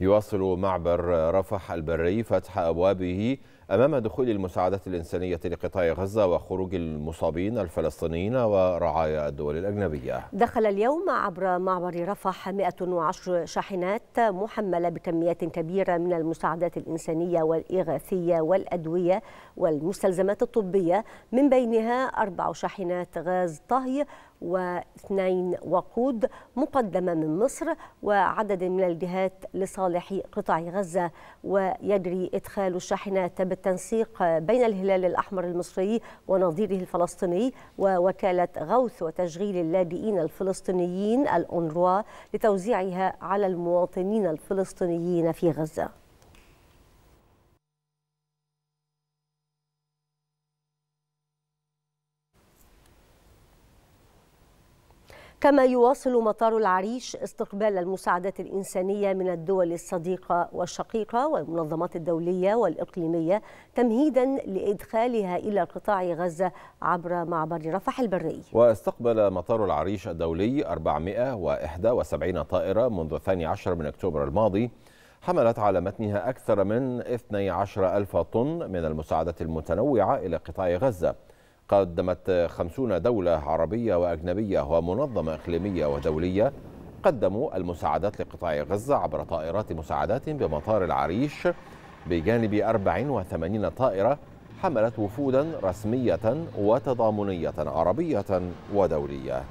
يواصل معبر رفح البري فتح أبوابه أمام دخول المساعدات الإنسانية لقطاع غزة وخروج المصابين الفلسطينيين ورعايا الدول الأجنبية دخل اليوم عبر معبر رفح 110 شاحنات محملة بكميات كبيرة من المساعدات الإنسانية والإغاثية والأدوية والمستلزمات الطبية من بينها أربع شاحنات غاز طهي واثنين وقود مقدمة من مصر وعدد من الجهات لصالح قطاع غزة ويجري إدخال الشاحنات بالتنسيق بين الهلال الأحمر المصري ونظيره الفلسطيني ووكالة غوث وتشغيل اللاجئين الفلسطينيين الأونروا لتوزيعها على المواطنين الفلسطينيين في غزة كما يواصل مطار العريش استقبال المساعدات الإنسانية من الدول الصديقة والشقيقة والمنظمات الدولية والإقليمية تمهيدا لإدخالها إلى قطاع غزة عبر معبر رفح البري واستقبل مطار العريش الدولي 471 طائرة منذ 12 من أكتوبر الماضي حملت على متنها أكثر من 12 ألف طن من المساعدات المتنوعة إلى قطاع غزة قدمت خمسون دولة عربية وأجنبية ومنظمة إقليمية ودولية قدموا المساعدات لقطاع غزة عبر طائرات مساعدات بمطار العريش بجانب 84 طائرة حملت وفودا رسمية وتضامنية عربية ودولية